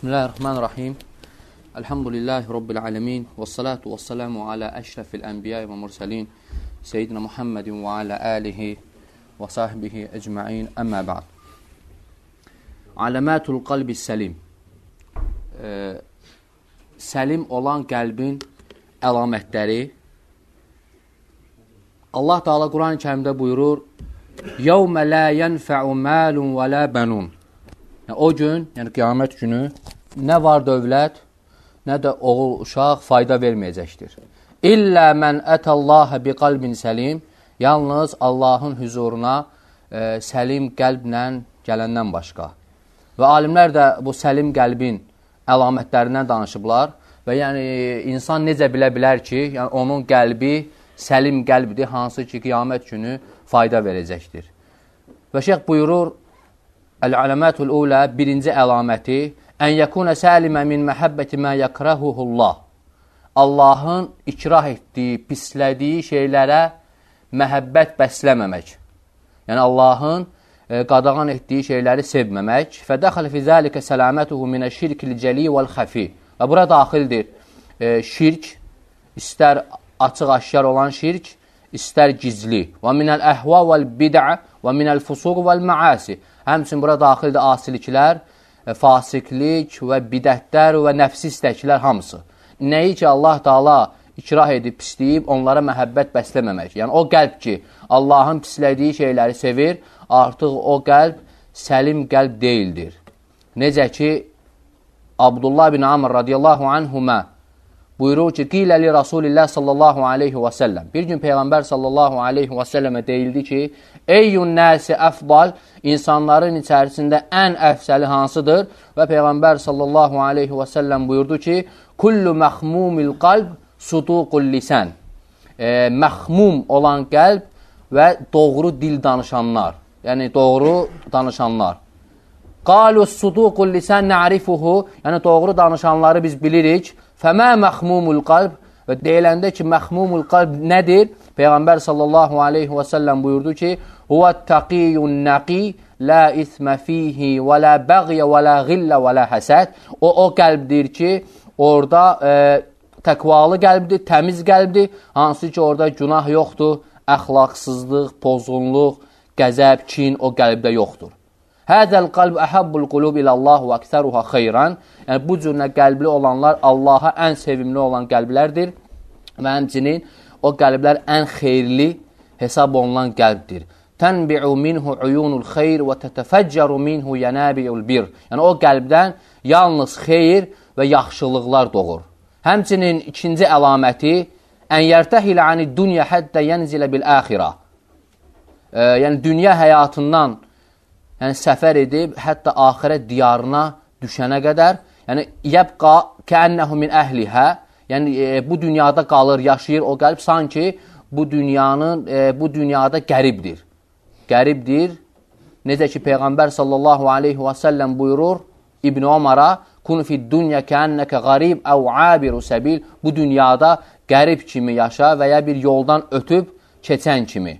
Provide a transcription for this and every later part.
Bismillahirrahmanirrahim. Elhamdülillahi Rabbil alemin. Və salatu və salamu alə əşrəfil ənbiyyə və mürsəlin. Seyyidina Muhammedin və alə alihi və sahbihi əcma'in. Əmmə ba'd. Aləmətul qalbi səlim. Ee, səlim olan qəlbin əlamətləri. Allah Teala Quran-ı Kərimdə buyurur: "Yevme la yenfe'u malun ve la banun." Yəni, o gün, yəni qiyamət günü nə var dövlət, nə də oğul, uşaq fayda verməyəcəkdir. İllə mən ətəllahə bi qalbin səlim, yalnız Allahın hüzuruna e, səlim qəlblə gələndən başqa. Və alimlər də bu səlim qəlbin əlamətlərindən danışıblar və yəni insan necə bilə bilər ki, yəni onun qəlbi səlim qəlbdir, hansı ki, qiyamət günü fayda verəcəkdir. Və şeyx buyurur, Əl-Aləmətul Ulə birinci əlaməti Ən yəkunə səlimə min məhəbbəti mə yəkrəhuhullah Allahın ikrah etdiyi, pislədiyi şeylərə məhəbbət bəsləməmək. Yəni, Allahın e, qadağan etdiyi şeyləri sevməmək. Fədəxəl fi zəlikə sələmətuhu minə şirkil cəli vəl-xəfi Və bura daxildir e, şirk, istər açıq-aşkar olan şirk, istər gizli və minəl əhva vəl bidə və minəl fusur vəl məasi. Həmçin bura daxildir asiliklər, e, fasiklik və bidətlər və nəfsi istəklər hamısı. Nəyi ki, Allah Taala ikrah edib, pisləyib, onlara məhəbbət bəsləməmək. Yəni, o qəlb ki, Allahın pislədiyi şeyləri sevir, artıq o qəlb səlim qəlb deyildir. Necə ki, Abdullah bin Amr radiyallahu anhümə buyurur ki, qilə li Rasulillah sallallahu aleyhi və səlləm. Bir gün Peyğəmbər sallallahu aleyhi və səlləmə deyildi ki, Eyyun nəsi əfdal, insanların içərisində ən əfsəli hansıdır? Və Peyğəmbər sallallahu aleyhi və səlləm buyurdu ki, Kullu məxmumil qalb suduqul lisən. E, məxmum olan qəlb və doğru dil danışanlar. Yəni, doğru danışanlar. Qalu suduqul lisən nə'rifuhu. Yəni, doğru danışanları biz bilirik. Fəmə məxmumul qalb və deyiləndə ki, məxmumul qalb nədir? Peyğəmbər sallallahu aleyhi və səlləm buyurdu ki, Huvə təqiyyun nəqi, lə ismə fihi, və lə bəğyə, və lə qillə, və lə həsəd. O, o qəlbdir ki, orada e, təqvalı qəlbdir, təmiz qəlbdir, hansı ki, orada günah yoxdur, əxlaqsızlıq, pozğunluq, qəzəb, kin o qəlbdə yoxdur. Hədəl qalb əhəbbul qulub ilə Allah və əksəruha xeyran. Yəni, bu cürlə qəlbli olanlar Allaha ən sevimli olan qəlblərdir və həmçinin o qəlblər ən xeyirli hesab olunan qəlbdir. Tənbi'u minhu uyunul xeyr və tətəfəccəru minhu yənəbi'ul bir. Yəni, o qəlbdən yalnız xeyir və yaxşılıqlar doğur. Həmçinin ikinci əlaməti, ən yərtəhilə ani dünya həddə yənzilə bil əxirə. E, yəni, dünya həyatından yəni səfər edib, hətta axirət diyarına düşənə qədər, yəni yəbqa kəənnəhu min əhlihə, yəni e, bu dünyada qalır, yaşayır o qəlb sanki bu dünyanın e, bu dünyada qəribdir. Qəribdir. Necə ki peyğəmbər sallallahu alayhi və sallam buyurur İbn Omara: "Kun fi dunya ka'annaka gharib aw abiru sabil." Bu dünyada qərib kimi yaşa və ya bir yoldan ötüb keçən kimi.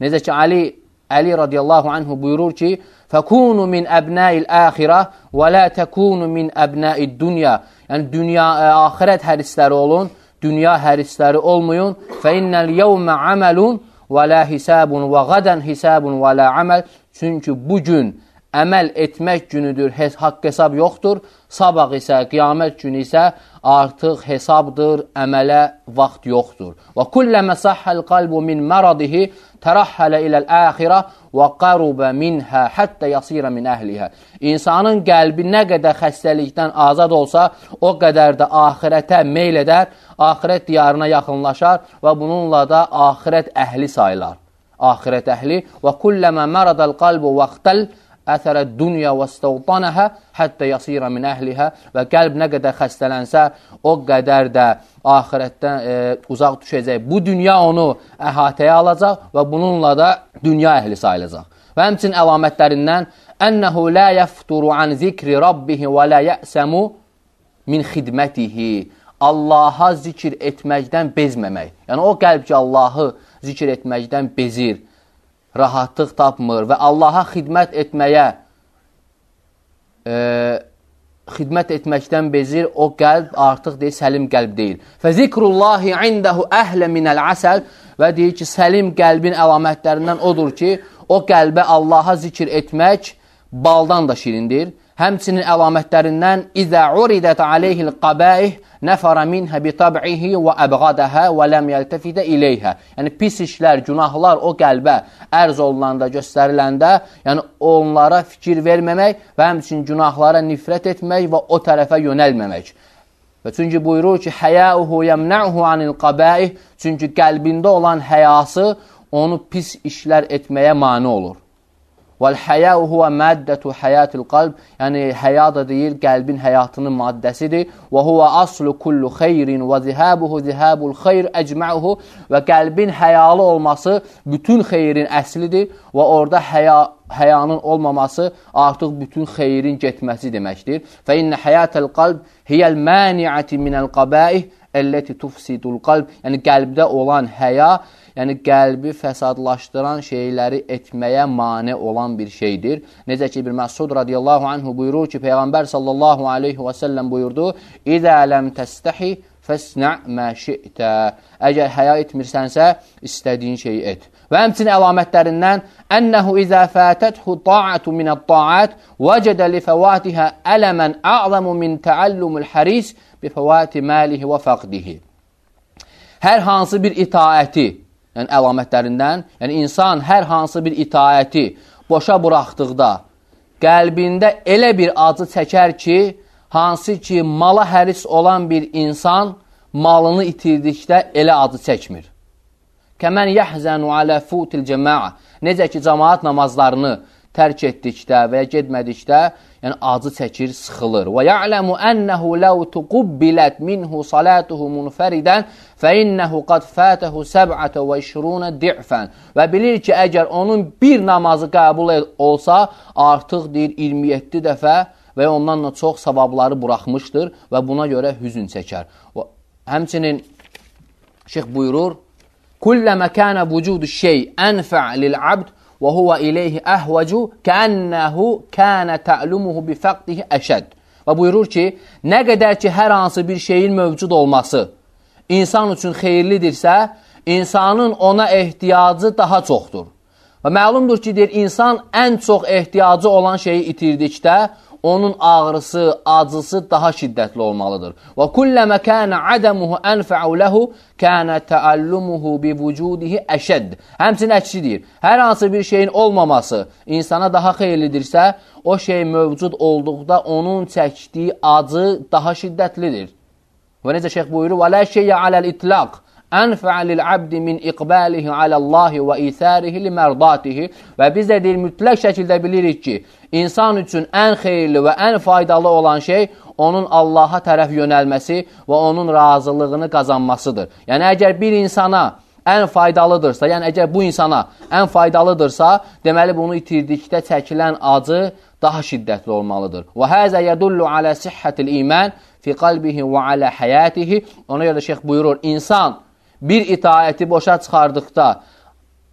Necə ki Ali Əli radiyallahu anhu buyurur ki, Fəkunu min əbnəil əxirə və lə təkunu min əbnəid dünya. Yəni, e, dünya, ə, axirət hərisləri olun, dünya hərisləri olmayın. Fə innəl yevmə əməlun və lə hisəbun və qadən hisəbun və lə əməl. Çünki bugün əməl etmək günüdür, haqq hesab yoxdur Sabah isə, qiyamət günü isə artıq hesabdır, əmələ vaxt yoxdur. Və kulləmə səhhəl qalbu min məradihi tərəhhələ iləl-əxirə və qərubə minhə həttə yasirə min əhlihə. İnsanın qəlbi nə qədər xəstəlikdən azad olsa, o qədər də ahirətə meyl edər, ahirət diyarına yaxınlaşar və bununla da ahirət əhli sayılar. Ahirət əhli və kulləmə məradəl qalbu vəxtəl əxirə əsərə dünya və stavdanəhə həttə yasira min əhlihə və qəlb nə qədər xəstələnsə, o qədər də axirətdən e, uzaq düşəcək. Bu dünya onu əhatəyə alacaq və bununla da dünya əhli sayılacaq. Və həmçin əlamətlərindən ənəhu la yəfturu an zikri rabbihi və la yəsəmu min xidmətihi. Allaha zikir etməkdən bezməmək. Yəni o qəlb ki, Allahı zikir etməkdən bezir rahatlıq tapmır və Allaha xidmət etməyə e, xidmət etməkdən bezir, o qəlb artıq deyir, səlim qəlb deyil. Fə zikrullahi indəhu əhlə minəl əsəl və deyir ki, səlim qəlbin əlamətlərindən odur ki, o qəlbə Allaha zikir etmək baldan da şirindir Həmçinin əlamətlərindən İzə uridət aleyhil qabəih nəfərə minhə bitab'ihi və əbğadəhə və ləm yəltəfidə ileyhə. Yəni, pis işlər, günahlar o qəlbə ərz olunanda, göstəriləndə, yəni onlara fikir verməmək və həmçinin günahlara nifrət etmək və o tərəfə yönəlməmək. Və çünki buyurur ki, həyəuhu yəmnəuhu anil qabəih, çünki qəlbində olan həyası onu pis işlər etməyə mani olur. Vəl-həyəu huvə məddətu həyatil qalb, yəni həya da deyir, qəlbin həyatının maddəsidir. Və huvə aslu kullu xeyrin və zihəbuhu zihəbul xeyr əcməuhu və qəlbin həyalı olması bütün xeyrin əslidir və orada həya, həyanın olmaması artıq bütün xeyrin getməsi deməkdir. Fə innə həyatəl qalb hiyəl məniəti minəl qabəih əlləti tufsidul qalb, yəni qəlbdə olan həya, yəni qəlbi fəsadlaşdıran şeyləri etməyə mane olan bir şeydir. Necə ki, bir Məsud radiyallahu anhu buyurur ki, Peyğəmbər sallallahu aleyhi və səlləm buyurdu, İzə ləm təstəhi fəsnə mə şi'tə. Əgər həya etmirsənsə, istədiyin şeyi et. Və həmçinin əlamətlərindən ennəhu izə fətəthu ta'atu minət ta'at vəcədə li fəvatihə ələmən ə'zəmu min təəllümül həris bi fəvati məlihi və fəqdihi. Hər hansı bir itaəti yəni əlamətlərindən, yəni insan hər hansı bir itayəti boşa buraxdıqda qəlbində elə bir acı çəkər ki, hansı ki mala həris olan bir insan malını itirdikdə elə acı çəkmir. Kəmən yəhzənu alə futil cəmaa. Necə ki, cəmaat namazlarını tərk etdikdə və ya gedmədikdə, yəni acı çəkir, sıxılır. Və ya'lamu ennehu law tuqbilat minhu salatuhu munferidan fa innehu qad fatahu 27 di'fan. Və bilir ki, əgər onun bir namazı qəbul olsa, artıq deyir 27 dəfə və ondan da çox savabları buraxmışdır və buna görə hüzün çəkər. Həmçinin şeyx buyurur: "Kulləmə kana vucudu şey enfa lil abd Və huva ileyhi əhvəcu kəənnəhu kənə tə'lumuhu bi fəqdihi əşəd. Və buyurur ki, nə qədər ki, hər hansı bir şeyin mövcud olması insan üçün xeyirlidirsə, insanın ona ehtiyacı daha çoxdur. Və məlumdur ki, deyir, insan ən çox ehtiyacı olan şeyi itirdikdə, onun ağrısı, acısı daha şiddətli olmalıdır. Və kulləmə kənə ədəmuhu ənfəu ləhu kənə təəllümuhu bi vücudihi əşədd. Həmçin əkçi deyir, hər hansı bir şeyin olmaması insana daha xeyirlidirsə, o şey mövcud olduqda onun çəkdiyi acı daha şiddətlidir. Və necə şeyh buyurur, və lə şeyə aləl itlaq. Ənfə lil abdi min iqbalihi aləllahi və isarihi li mərdatihi. Və biz də deyil, mütləq şəkildə bilirik ki, insan üçün ən xeyirli və ən faydalı olan şey onun Allaha tərəf yönəlməsi və onun razılığını qazanmasıdır. Yəni, əgər bir insana ən faydalıdırsa, yəni əgər bu insana ən faydalıdırsa, deməli bunu itirdikdə çəkilən acı daha şiddətli olmalıdır. Və həzə yədullu alə sihhətil iman fi qalbihi və alə həyatihi. Ona görə də şeyx buyurur, insan bir itaəti boşa çıxardıqda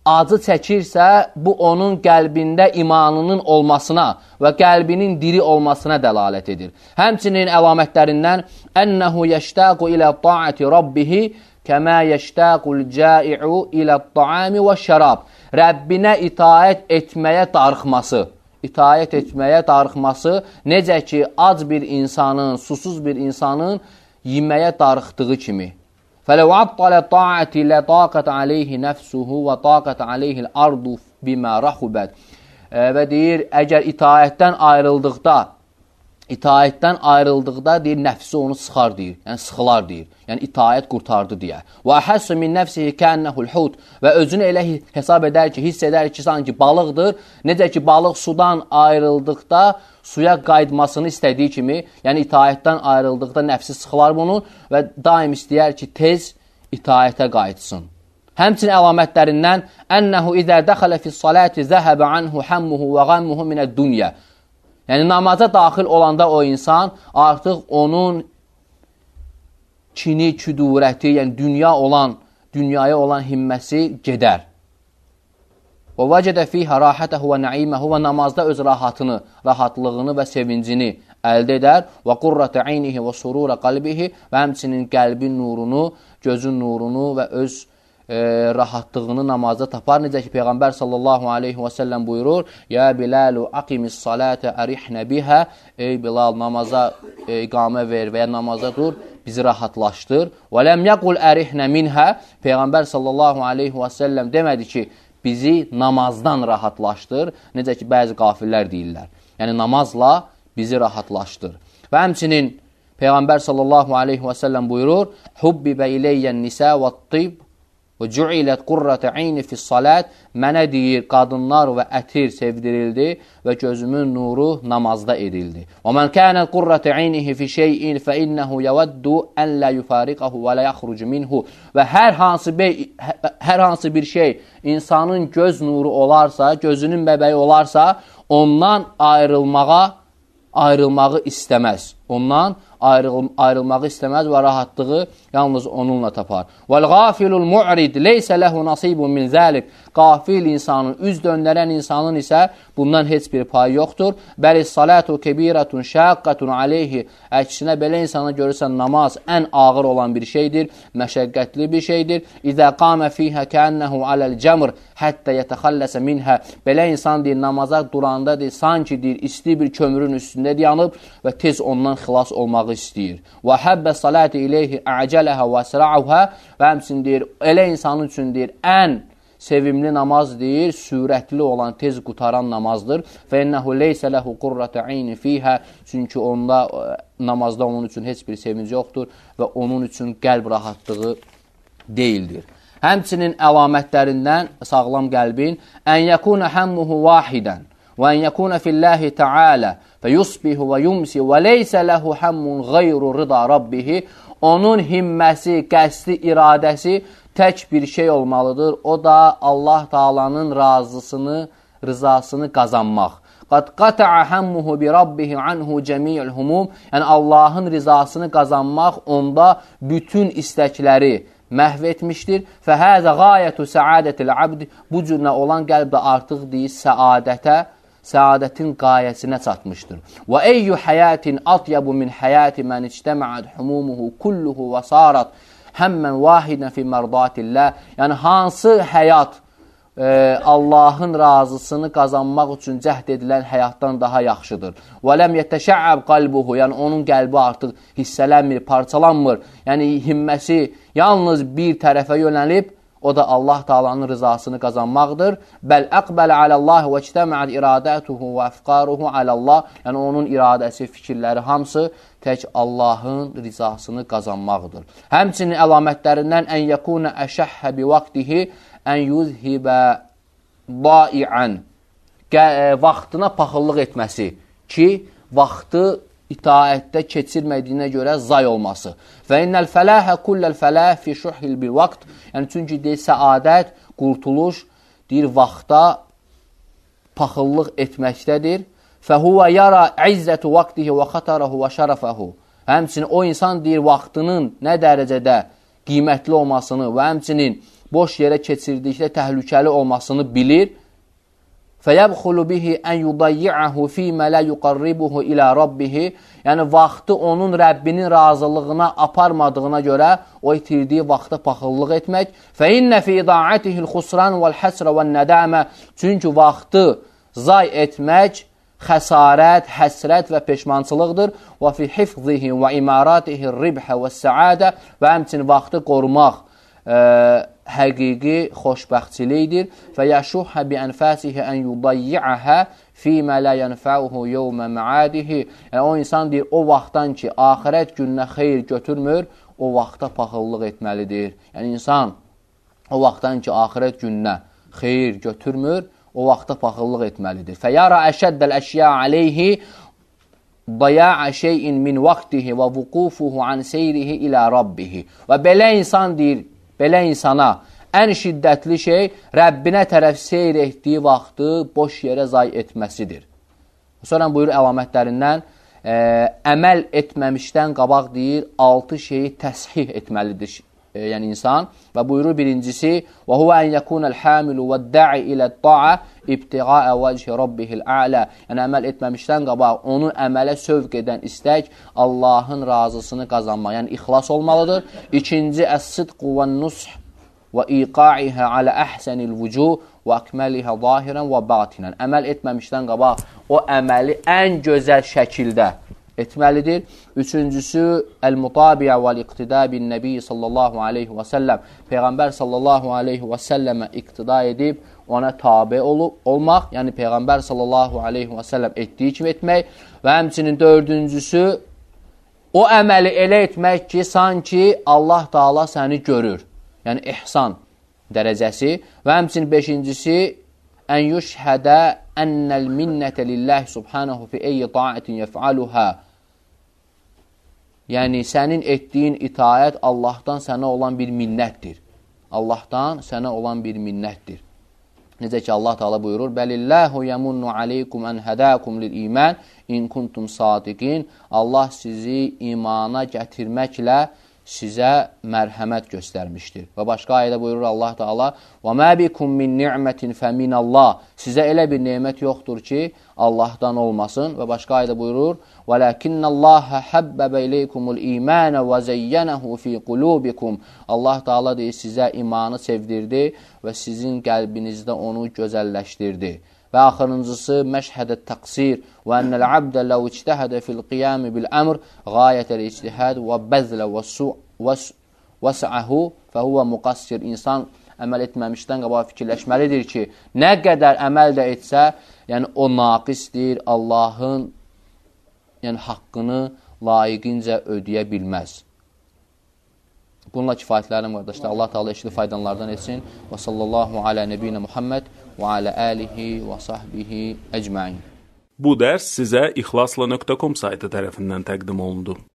acı çəkirsə, bu onun qəlbində imanının olmasına və qəlbinin diri olmasına dəlalət edir. Həmçinin əlamətlərindən ennəhu yəştaqu ilə taati rabbihi kəmə yəştaqul cai'u ilə taami və şərab. Rəbbinə itaət etməyə darıxması itaət etməyə darıxması necə ki, ac bir insanın, susuz bir insanın yeməyə darıxdığı kimi. فلو عطل الطاعة لطاقت عليه نفسه وطاقت عليه الأرض بما رحبت. Ve deyir, əgər itaətdən ayrıldıqda itaətdən ayrıldıqda deyir nəfsi onu sıxar deyir. Yəni sıxılar deyir. Yəni itaət qurtardı deyə. Və hasu min nəfsihi ka'annahu al-hut və özünü elə hesab edər ki, hiss edər ki, sanki balıqdır. Necə ki balıq sudan ayrıldıqda suya qayıtmasını istədiyi kimi, yəni itaətdən ayrıldıqda nəfsi sıxılar bunu və daim istəyər ki, tez itaətə qayıtsın. Həmçinin əlamətlərindən ənəhu izə dəxalə fi salati zəhəbə anhu hammuhu və ghammuhu minəd-dunya. Yəni namaza daxil olanda o insan artıq onun kini, küdurəti, yəni dünya olan, dünyaya olan himməsi gedər. Və vəcədə fihə rahətəhu və naiməhü və namazda öz rahatını, rahatlığını və sevincini əldə edər və qurrətə eynihi və surura qalbihi və həmçinin qəlbin nurunu, gözün nurunu və öz e, rahatlığını namazda tapar. Necə ki, Peyğəmbər sallallahu aleyhi və səlləm buyurur, Yə Bilalu aqimis salətə ərihnə bihə Ey Bilal, namaza e, iqamə ver və ya namaza dur, bizi rahatlaşdır. Və ləm yəqul ərihnə minhə Peyğəmbər sallallahu aleyhi və səlləm demədi ki, bizi namazdan rahatlaşdır. Necə ki, bəzi qafirlər deyirlər. Yəni, namazla bizi rahatlaşdır. Və həmçinin Peyğəmbər sallallahu aleyhi və səlləm buyurur: "Hubbibə ileyyən nisa və-tib Və cu'ilət qurrata ayni fi salat mənə deyir qadınlar və ətir sevdirildi və gözümün nuru namazda edildi. Və men kanat qurrata aynihi fi şey'in fa innahu yawaddu an la yufariqahu və la yakhruj minhu. Və hər hansı bey, hər hansı bir şey insanın göz nuru olarsa, gözünün bəbəyi olarsa, ondan ayrılmağa ayrılmağı istəməz. Ondan ayrıl ayrılmağı istəməz və rahatlığı yalnız onunla tapar. Vəl gafilul mu'rid leysə lehu nasibun min zəlik. Qafil insanın, üz döndərən insanın isə bundan heç bir payı yoxdur. Bəli salatu kebiratun şaqqatun aleyhi. Əksinə belə insana görürsən namaz ən ağır olan bir şeydir, məşəqqətli bir şeydir. İzə qamə fihə kənnəhu aləl cəmr həttə yətəxəlləsə minhə. Belə insan deyir, namaza duranda deyir, sanki deyir, isti bir kömürün üstündə dayanıb və tez ondan xilas olmağı olmaq istəyir. Və həbbə salati ileyhi əcələhə və sıra'uhə və həmsin deyir, elə insanın üçün deyir, ən sevimli namaz deyir, sürətli olan, tez qutaran namazdır. Və innəhu leysə ləhu qurrata ayni fihə, çünki onda e, namazda onun üçün heç bir sevinci yoxdur və onun üçün qəlb rahatlığı deyildir. Həmçinin əlamətlərindən sağlam qəlbin ən yekuna hammuhu vahidan və ən yekuna fillahi taala və yusbihu və yumsi və leysə ləhu həmmun qayru rıda rabbihi. Onun himməsi, qəsdi, iradəsi tək bir şey olmalıdır. O da Allah Taala'nın razısını, rızasını qazanmaq. Qad qata'a hammuhu bi rabbihi anhu cəmi'ul humum. Yəni Allahın rizasını qazanmaq onda bütün istəkləri məhv etmişdir. Fə həzə qayətu səadətil abd. Bu cürlə olan qəlbdə artıq deyir səadətə səadətin qayəsinə çatmışdır. Və eyyu həyatin atyabu min həyati mən ictəma'at humumuhu kulluhu və sarat həmmən vahidən fi mərdatillah. Yəni hansı həyat e, Allahın razısını qazanmaq üçün cəhd edilən həyatdan daha yaxşıdır. Və ləm yetəşəəb qalbuhu, yəni onun qəlbi artıq hissələnmir, parçalanmır. Yəni himməsi yalnız bir tərəfə yönəlib o da Allah Taala'nın rızasını qazanmaqdır. Bəl əqbəl aləllahi və ictəma'at iradətuhu və əfqaruhu aləllah. Yəni onun iradəsi, fikirləri hamısı tək Allahın rizasını qazanmaqdır. Həmçinin əlamətlərindən ən yakuna əşəhhə bi vaqtihi ən yuzhibə dai'an e, vaxtına paxıllıq etməsi ki, vaxtı itaətdə keçirmədiyinə görə zay olması. Və innəl fələhə kulləl fələh fi şuhil bil vaqt. Yəni, çünki deyir, səadət, qurtuluş, deyir, vaxta paxıllıq etməkdədir. Fəhuvə yara izzətu vaqtihi və xatarahu və şərəfəhu. Həmçinin o insan deyir, vaxtının nə dərəcədə qiymətli olmasını və həmçinin boş yerə keçirdikdə təhlükəli olmasını bilir Fəyəbxulu bihi ən yudayyi'ahu fīmə lə yuqarribuhu ilə rabbihi. Yəni, vaxtı onun Rəbbinin razılığına aparmadığına görə o itirdiyi vaxta paxıllıq etmək. Fəinnə fī idaətihil xusran vəl-həsrə vəl-nədəmə. Çünki vaxtı zay etmək xəsarət, həsrət və peşmançılıqdır. Və fi hifzihi və imaratihi ribhə və səadə və həmçin vaxtı qorumaq, ə, həqiqi xoşbəxtçilikdir və yəşuhə bi ənfəsihi ən yudayyi'əhə fīmə lə yənfəuhu yevmə məadihi. Yəni, o insan deyir, o vaxtdan ki, axirət gününə xeyir götürmür, o vaxta paxıllıq etməlidir. Yəni, insan o vaxtdan ki, axirət gününə xeyir götürmür, o vaxta paxıllıq etməlidir. Fəyara əşəddəl əşya aleyhi daya'a şeyin min vaxtihi və vuqufuhu an seyrihi ilə rabbihi. Və belə insan deyir, belə insana ən şiddətli şey Rəbbinə tərəf seyr etdiyi vaxtı boş yerə zay etməsidir. Sonra buyur əlamətlərindən ə, əməl etməmişdən qabaq deyir, altı şeyi təshih etməlidir e, yəni insan və buyurur birincisi və huwa an yakunal hamilu vəd-da'i ilə ta'a ibtiqa'a vəci rabbihil a'la. Yəni əməl etməmişdən qabaq onu əmələ sövq edən istək Allahın razısını qazanmaq, yəni ixlas olmalıdır. İkinci əs-sidqu vən-nush və iqa'iha ala ahsanil vucuh və akmaliha zahiran və batinan. Əməl etməmişdən qabaq o əməli ən gözəl şəkildə etməlidir. Üçüncüsü, əl-mutabiə vəl-iqtidə bin-nəbi sallallahu aleyhi və səlləm. Peyğəmbər sallallahu aleyhi və səlləmə iqtida edib, ona tabi olub, olmaq, yəni Peyğəmbər sallallahu aleyhi və səlləm etdiyi kimi etmək və həmçinin dördüncüsü, o əməli elə etmək ki, sanki Allah Taala səni görür. Yəni ihsan dərəcəsi və həmçinin beşincisi, ən yüşhədə ennel minnətə lillahi subhanahu fi eyyi ta'atin yef'aluhə Yəni, sənin etdiyin itayət Allahdan sənə olan bir minnətdir. Allahdan sənə olan bir minnətdir. Necə ki, Allah Teala buyurur, Bəlilləhu yəmunnu aleykum ən hədəkum lil imən in kuntum sadiqin. Allah sizi imana gətirməklə sizə mərhəmət göstərmişdir. Və başqa ayədə buyurur Allah Taala: "Və mə bikum min ni'mətin feminallah." Sizə elə bir nemət yoxdur ki, Allahdan olmasın. Və başqa ayədə buyurur: "Velakinnallaha habbaba ileykumul imana və zayyanahu fi qulubikum." Allah Taala deyir, sizə imanı sevdirdi və sizin qəlbinizdə onu gözəlləşdirdi və axırıncısı məşhədə təqsir və ənəl abdə ləv içtəhədə fil qiyami bil əmr qayətəl içtihəd və bəzlə və su və səəhu fəhüvə müqassir insan əməl etməmişdən qabaq fikirləşməlidir ki, nə qədər əməl də etsə, yəni o naqisdir, Allahın yəni haqqını layiqincə ödəyə bilməz. Bununla kifayətlərim, qardaşlar. Allah Taala işli faydanlardan etsin. Və sallallahu alə nebiyinə Muhammed və alə alihi və sahbihi əcmain. Bu dərs sizə ixlasla.com saytı tərəfindən təqdim olundu.